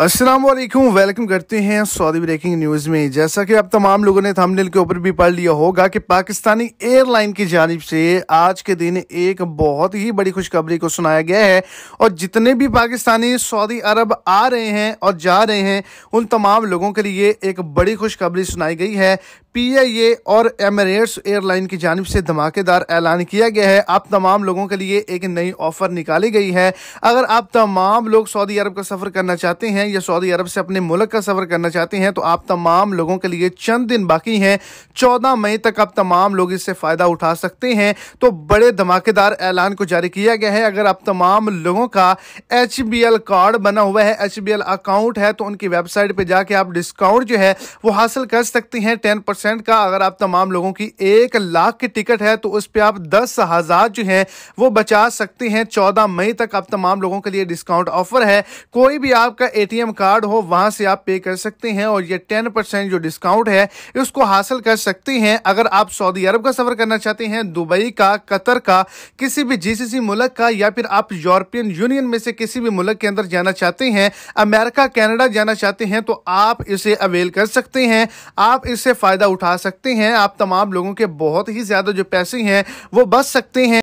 अस्सलाम वालेकुम वेलकम करते हैं सऊदी ब्रेकिंग न्यूज़ में जैसा कि आप तमाम लोगों ने थंबनेल के ऊपर भी पढ़ लिया होगा कि पाकिस्तानी एयरलाइन की जानब से आज के दिन एक बहुत ही बड़ी खुशखबरी को सुनाया गया है और जितने भी पाकिस्तानी सऊदी अरब आ रहे हैं और जा रहे हैं उन तमाम लोगों के लिए एक बड़ी खुशखबरी सुनाई गई है पीआईए और एमरेट्स एयरलाइन की जानब से धमाकेदार ऐलान किया गया है आप तमाम लोगों के लिए एक नई ऑफर निकाली गई है अगर आप तमाम लोग सऊदी अरब का सफ़र करना चाहते हैं या सऊदी अरब से अपने मुल्क का सफर करना चाहते हैं तो आप तमाम लोगों के लिए चंद दिन बाकी हैं चौदह मई तक आप तमाम लोग इससे फ़ायदा उठा सकते हैं तो बड़े धमाकेदार ऐलान को जारी किया गया है अगर आप तमाम लोगों का एच कार्ड बना हुआ है एच अकाउंट है तो उनकी वेबसाइट पर जाके आप डिस्काउंट जो है वो हासिल कर सकते हैं टेन का अगर आप तमाम लोगों की एक लाख की टिकट है तो उस पर आप दस हज़ार जो है वो बचा सकते हैं चौदह मई तक आप तमाम लोगों के लिए डिस्काउंट ऑफर है कोई भी आपका ए एटीएम कार्ड हो वहां से आप पे कर सकते हैं और ये टेन परसेंट जो डिस्काउंट है इसको हासिल कर सकते हैं अगर आप सऊदी अरब का सफर करना चाहते हैं दुबई का कतर का किसी भी जीसीसी मुल्क का या फिर आप यूरोपियन यूनियन में से किसी भी मुल्क के अंदर जाना चाहते हैं अमेरिका कैनेडा जाना चाहते हैं तो आप इसे अवेल कर सकते हैं आप इससे फ़ायदा उठा सकते हैं आप तमाम लोगों के बहुत ही ज़्यादा जो पैसे हैं वो बच सकते हैं